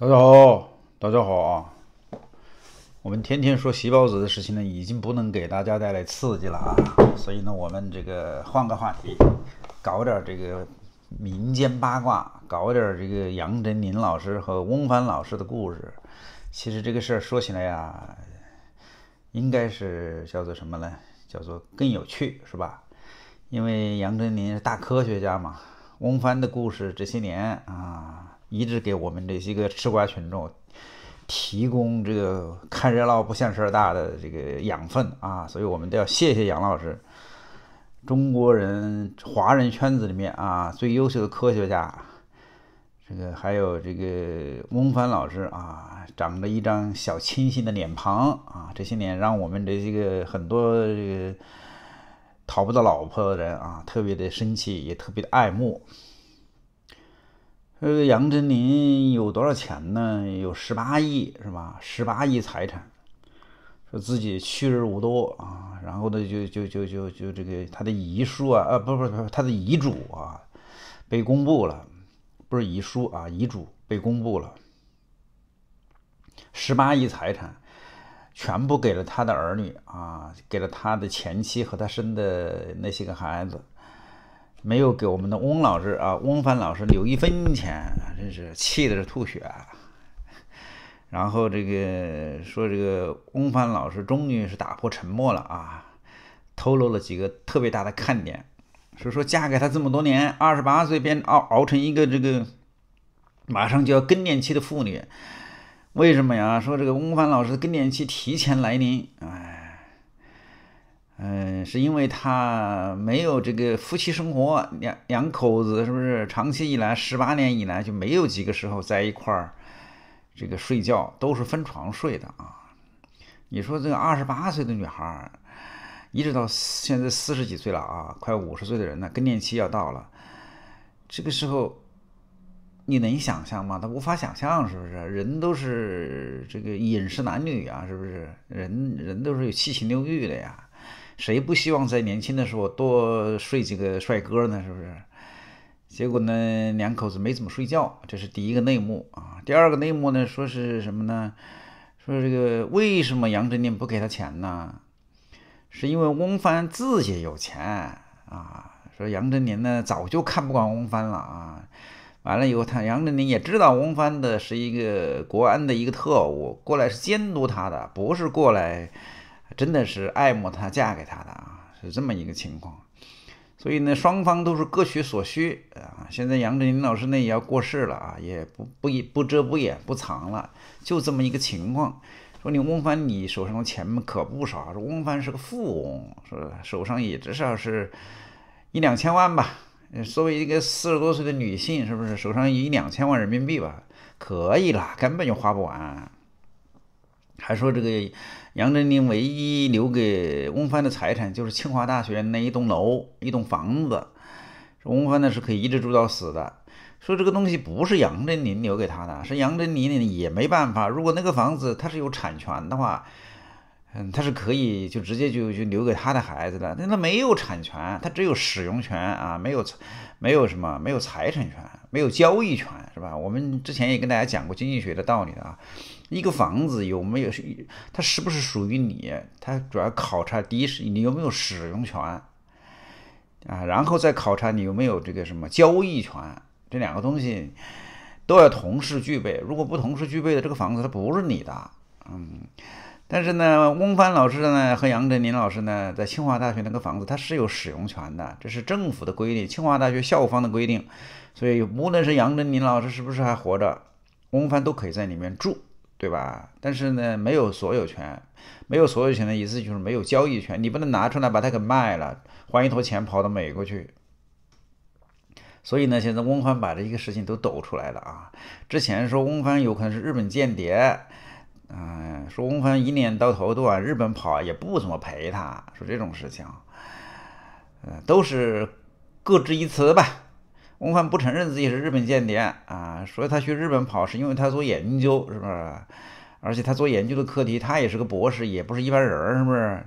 大家好，大家好啊！我们天天说喜包子的事情呢，已经不能给大家带来刺激了啊，所以呢，我们这个换个话题，搞点这个民间八卦，搞点这个杨振宁老师和翁帆老师的故事。其实这个事儿说起来呀，应该是叫做什么呢？叫做更有趣，是吧？因为杨振宁是大科学家嘛，翁帆的故事这些年啊。一直给我们这些个吃瓜群众提供这个看热闹不嫌事儿大的这个养分啊，所以我们都要谢谢杨老师，中国人、华人圈子里面啊最优秀的科学家。这个还有这个翁帆老师啊，长着一张小清新的脸庞啊，这些年让我们这些个很多这个讨不到老婆的人啊，特别的生气，也特别的爱慕。这个杨振宁有多少钱呢？有十八亿，是吧？十八亿财产，说自己去日无多啊，然后呢，就就就就就这个他的遗书啊，呃，不不不，他的遗嘱啊，被公布了，不是遗书啊，遗嘱被公布了，十八亿财产全部给了他的儿女啊，给了他的前妻和他生的那些个孩子。没有给我们的翁老师啊，翁帆老师留一分钱，真是气的是吐血。然后这个说这个翁帆老师终于是打破沉默了啊，透露了几个特别大的看点。是说嫁给他这么多年，二十八岁便熬熬成一个这个马上就要更年期的妇女，为什么呀？说这个翁帆老师更年期提前来临啊。嗯，是因为他没有这个夫妻生活，两两口子是不是长期以来十八年以来就没有几个时候在一块儿，这个睡觉都是分床睡的啊？你说这二十八岁的女孩儿，一直到现在四十几岁了啊，快五十岁的人了，更年期要到了，这个时候你能想象吗？他无法想象，是不是？人都是这个饮食男女啊，是不是？人人都是有七情六欲的呀。谁不希望在年轻的时候多睡几个帅哥呢？是不是？结果呢，两口子没怎么睡觉，这是第一个内幕啊。第二个内幕呢，说是什么呢？说这个为什么杨振宁不给他钱呢？是因为翁帆自己有钱啊。说杨振宁呢，早就看不惯翁帆了啊。完了以后，他杨振宁也知道翁帆的是一个国安的一个特务，过来是监督他的，不是过来。真的是爱慕她嫁给他的啊，是这么一个情况，所以呢，双方都是各取所需啊。现在杨振宁老师呢也要过世了啊，也不不不遮不掩不藏了，就这么一个情况。说你翁帆你手上的钱可不少，说翁帆是个富翁，说手上也至少是一两千万吧。作为一个四十多岁的女性，是不是手上一两千万人民币吧？可以了，根本就花不完。还说这个杨振宁唯一留给翁帆的财产就是清华大学那一栋楼一栋房子，翁帆呢是可以一直住到死的。说这个东西不是杨振宁留给他的，是杨振宁也没办法。如果那个房子他是有产权的话，嗯，他是可以就直接就就留给他的孩子的。但他没有产权，他只有使用权啊，没有，没有什么，没有财产权。没有交易权是吧？我们之前也跟大家讲过经济学的道理啊。一个房子有没有是它是不是属于你？它主要考察第一是你有没有使用权啊，然后再考察你有没有这个什么交易权，这两个东西都要同时具备。如果不同时具备的，这个房子它不是你的，嗯。但是呢，翁帆老师呢和杨振宁老师呢，在清华大学那个房子，它是有使用权的，这是政府的规定，清华大学校方的规定。所以，无论是杨振宁老师是不是还活着，翁帆都可以在里面住，对吧？但是呢，没有所有权，没有所有权的意思就是没有交易权，你不能拿出来把它给卖了，换一坨钱跑到美国去。所以呢，现在翁帆把这一个事情都抖出来了啊！之前说翁帆有可能是日本间谍。嗯，说翁帆一年到头都往日本跑，也不怎么陪他，说这种事情，嗯，都是各执一词吧。翁帆不承认自己是日本间谍啊，说他去日本跑是因为他做研究，是不是？而且他做研究的课题，他也是个博士，也不是一般人是不是？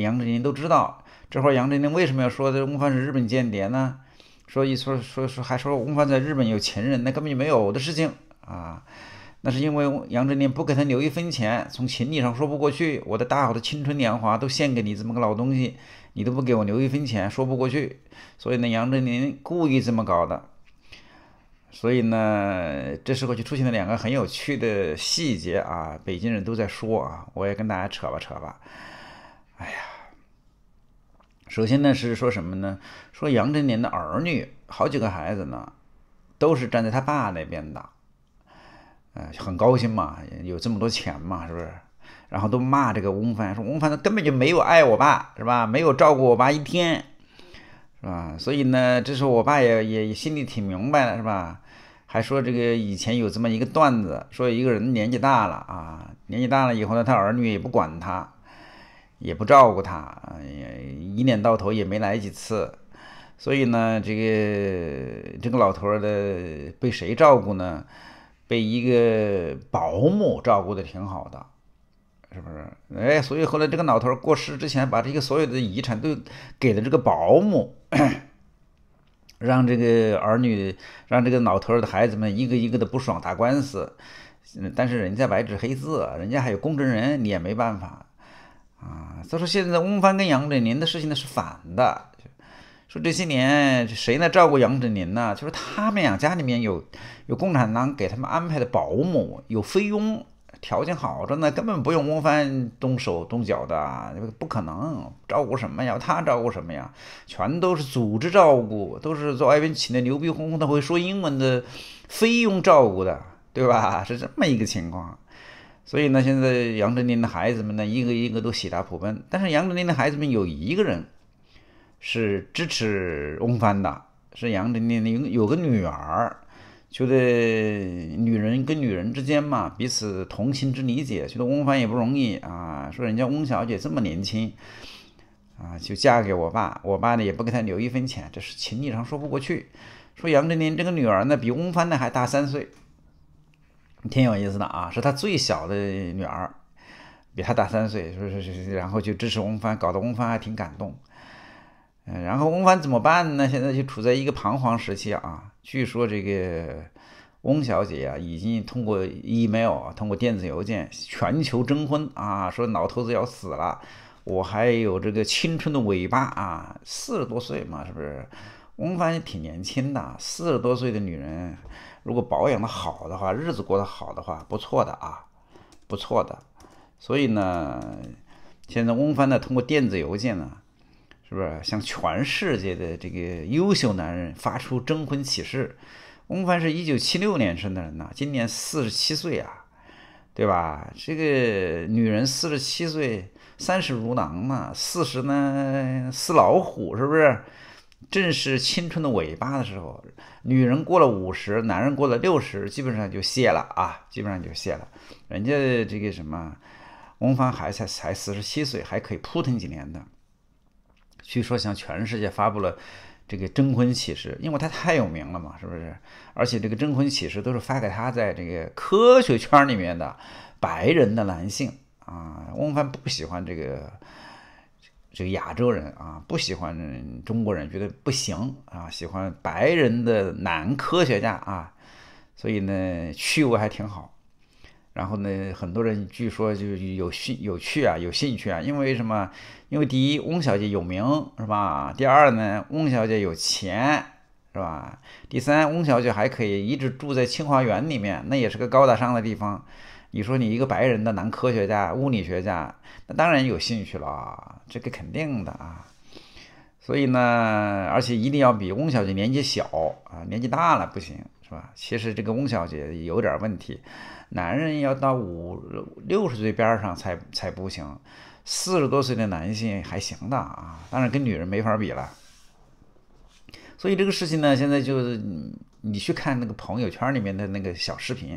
杨振宁都知道。这会儿杨振宁为什么要说这翁帆是日本间谍呢？说一说说说还说翁帆在日本有情人，那根本就没有的事情啊。那是因为杨振宁不给他留一分钱，从情理上说不过去。我的大好的青春年华都献给你这么个老东西，你都不给我留一分钱，说不过去。所以呢，杨振宁故意这么搞的。所以呢，这时候就出现了两个很有趣的细节啊。北京人都在说啊，我也跟大家扯吧扯吧。哎呀，首先呢是说什么呢？说杨振宁的儿女好几个孩子呢，都是站在他爸那边的。呃，很高兴嘛，有这么多钱嘛，是不是？然后都骂这个翁帆，说翁帆他根本就没有爱我爸，是吧？没有照顾我爸一天，是吧？所以呢，这时候我爸也也心里挺明白的，是吧？还说这个以前有这么一个段子，说一个人年纪大了啊，年纪大了以后呢，他儿女也不管他，也不照顾他，也一年到头也没来几次，所以呢，这个这个老头儿的被谁照顾呢？被一个保姆照顾的挺好的，是不是？哎，所以后来这个老头儿过世之前，把这个所有的遗产都给了这个保姆，让这个儿女，让这个老头儿的孩子们一个一个的不爽打官司，但是人家白纸黑字，人家还有公证人，你也没办法啊。所以说，现在翁帆跟杨振宁的事情呢是反的。说这些年谁来照顾杨振宁呢？就是他们呀，家里面有有共产党给他们安排的保姆，有菲佣，条件好着呢，根本不用翁帆动手动脚的，不可能照顾什么呀？他照顾什么呀？全都是组织照顾，都是在外边请的牛逼哄哄的会说英文的菲佣照顾的，对吧？是这么一个情况。所以呢，现在杨振宁的孩子们呢，一个一个都喜大普奔。但是杨振宁的孩子们有一个人。是支持翁帆的，是杨振宁有有个女儿，觉得女人跟女人之间嘛，彼此同情之理解，觉得翁帆也不容易啊。说人家翁小姐这么年轻，啊，就嫁给我爸，我爸呢也不给她留一分钱，这是情理上说不过去。说杨振宁这个女儿呢，比翁帆呢还大三岁，挺有意思的啊，是他最小的女儿，比他大三岁，说是然后就支持翁帆，搞得翁帆还挺感动。嗯，然后翁帆怎么办呢？现在就处在一个彷徨时期啊。据说这个翁小姐啊，已经通过 email，通过电子邮件全球征婚啊，说老头子要死了，我还有这个青春的尾巴啊，四十多岁嘛，是不是？翁帆也挺年轻的，四十多岁的女人，如果保养的好的话，日子过得好的话，不错的啊，不错的。所以呢，现在翁帆呢，通过电子邮件呢。是不是向全世界的这个优秀男人发出征婚启事？翁帆是一九七六年生的人呐，今年四十七岁啊，对吧？这个女人四十七岁，三十如狼嘛，四十呢似老虎，是不是？正是青春的尾巴的时候。女人过了五十，男人过了六十，基本上就谢了啊，基本上就谢了。人家这个什么翁帆还才才四十七岁，还可以扑腾几年的。据说向全世界发布了这个征婚启事，因为他太有名了嘛，是不是？而且这个征婚启事都是发给他在这个科学圈里面的白人的男性啊。翁帆不喜欢这个这个亚洲人啊，不喜欢中国人，觉得不行啊，喜欢白人的男科学家啊。所以呢，趣味还挺好。然后呢，很多人据说就有兴有趣啊，有兴趣啊，因为什么？因为第一，翁小姐有名，是吧？第二呢，翁小姐有钱，是吧？第三，翁小姐还可以一直住在清华园里面，那也是个高大上的地方。你说你一个白人的男科学家、物理学家，那当然有兴趣了，这个肯定的啊。所以呢，而且一定要比翁小姐年纪小啊，年纪大了不行。是吧？其实这个翁小姐有点问题，男人要到五六十岁边上才才不行，四十多岁的男性还行的啊，当然跟女人没法比了。所以这个事情呢，现在就是你去看那个朋友圈里面的那个小视频，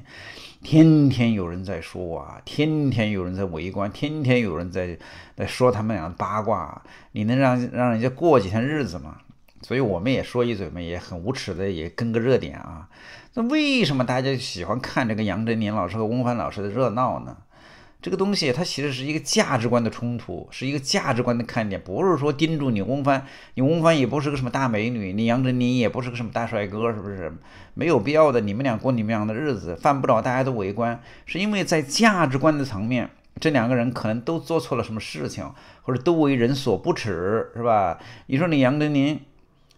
天天有人在说啊，天天有人在围观，天天有人在在说他们俩的八卦，你能让让人家过几天日子吗？所以我们也说一嘴嘛，也很无耻的，也跟个热点啊。那为什么大家喜欢看这个杨振宁老师和翁帆老师的热闹呢？这个东西它其实是一个价值观的冲突，是一个价值观的看点，不是说盯住你翁帆，你翁帆也不是个什么大美女，你杨振宁也不是个什么大帅哥，是不是？没有必要的，你们俩过你们俩的日子，犯不着大家都围观。是因为在价值观的层面，这两个人可能都做错了什么事情，或者都为人所不齿，是吧？你说你杨振宁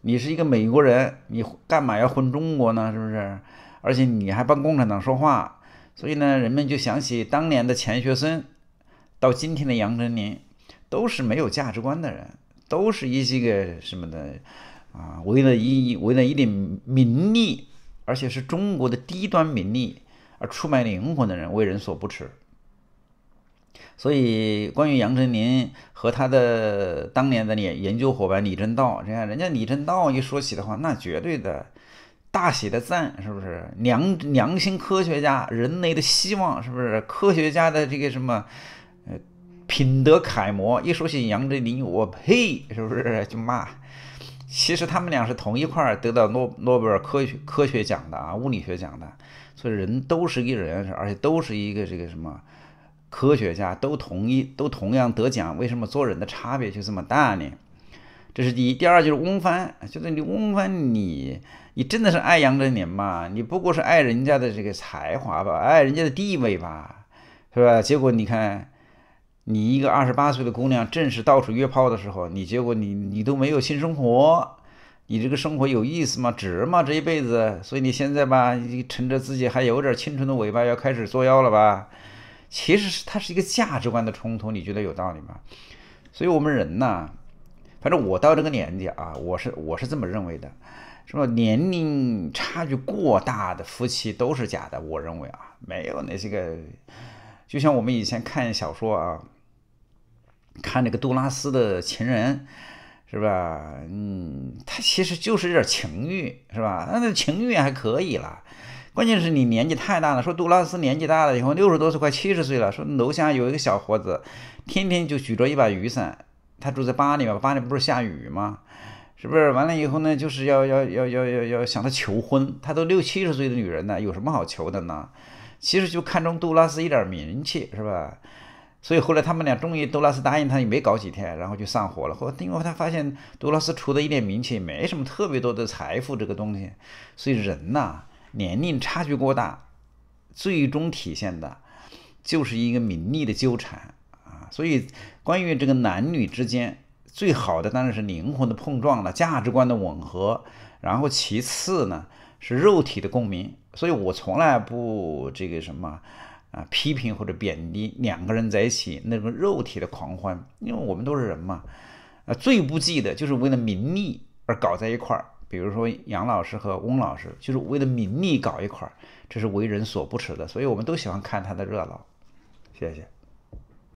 你是一个美国人，你干嘛要混中国呢？是不是？而且你还帮共产党说话，所以呢，人们就想起当年的钱学森，到今天的杨振宁，都是没有价值观的人，都是一些个什么的啊？为了一为了一点名利，而且是中国的低端名利而出卖灵魂的人，为人所不齿。所以，关于杨振宁和他的当年的研研究伙伴李政道，你看人家李政道一说起的话，那绝对的大写的赞，是不是？良良心科学家，人类的希望，是不是？科学家的这个什么，呃，品德楷模。一说起杨振宁，我呸，是不是就骂？其实他们俩是同一块儿得到诺诺贝尔科学科学奖的啊，物理学奖的。所以人都是一人，而且都是一个这个什么。科学家都同意，都同样得奖，为什么做人的差别就这么大呢？这是第一。第二就是翁帆，就是你翁帆，你你真的是爱杨振宁吗？你不过是爱人家的这个才华吧，爱人家的地位吧，是吧？结果你看，你一个二十八岁的姑娘，正是到处约炮的时候，你结果你你都没有性生活，你这个生活有意思吗？值吗？这一辈子，所以你现在吧，你趁着自己还有点青春的尾巴，要开始作妖了吧？其实是它是一个价值观的冲突，你觉得有道理吗？所以，我们人呢，反正我到这个年纪啊，我是我是这么认为的，什么年龄差距过大的夫妻都是假的，我认为啊，没有那些个，就像我们以前看小说啊，看那个杜拉斯的情人，是吧？嗯，他其实就是有点情欲，是吧？那那情欲还可以了。关键是你年纪太大了。说杜拉斯年纪大了以后，六十多岁快七十岁了。说楼下有一个小伙子，天天就举着一把雨伞，他住在巴黎嘛，巴黎不是下雨吗？是不是？完了以后呢，就是要要要要要要向他求婚。他都六七十岁的女人呢，有什么好求的呢？其实就看中杜拉斯一点名气，是吧？所以后来他们俩终于杜拉斯答应他，也没搞几天，然后就散伙了。后因为他发现杜拉斯除了一点名气，没什么特别多的财富这个东西。所以人呐。年龄差距过大，最终体现的，就是一个名利的纠缠啊。所以，关于这个男女之间，最好的当然是灵魂的碰撞了，价值观的吻合，然后其次呢是肉体的共鸣。所以我从来不这个什么啊批评或者贬低两个人在一起那种肉体的狂欢，因为我们都是人嘛。啊，最不济的就是为了名利而搞在一块儿。比如说杨老师和翁老师，就是为了名利搞一块儿，这是为人所不齿的，所以我们都喜欢看他的热闹。谢谢。